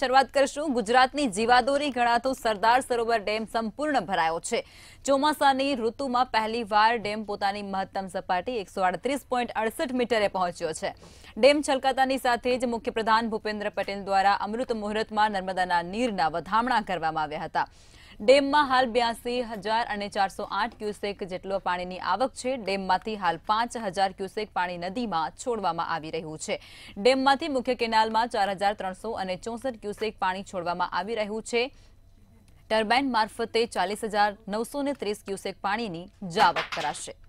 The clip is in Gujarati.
શરૂઆત કરશું ગુજરાતની જીવાદોરી ગણાતો સરદાર સરોવર ડેમ સંપૂર્ણ ભરાયો છે ચોમાસાની ઋતુમાં પહેલીવાર ડેમ પોતાની મહત્તમ સપાટી એકસો મીટરે પહોંચ્યો છે ડેમ છલકાતાની સાથે જ મુખ્યપ્રધાન ભૂપેન્દ્ર પટેલ દ્વારા અમૃત મુહૂર્તમાં નર્મદાના નીરના વધામણા કરવામાં આવ્યા હતા ડેમમાં હાલ બ્યાસી હજાર અને ચારસો આઠ ક્યુસેક જેટલો પાણીની આવક છે ડેમમાંથી હાલ પાંચ હજાર ક્યુસેક પાણી નદીમાં છોડવામાં આવી રહ્યું છે ડેમમાંથી મુખ્ય કેનાલમાં ચાર હજાર ત્રણસો અને ચોસઠ ક્યુસેક પાણી છોડવામાં આવી રહ્યું છે ટર્બાઇન મારફતે ચાલીસ હજાર નવસો ત્રીસ ક્યુસેક પાણીની જાવક કરાશે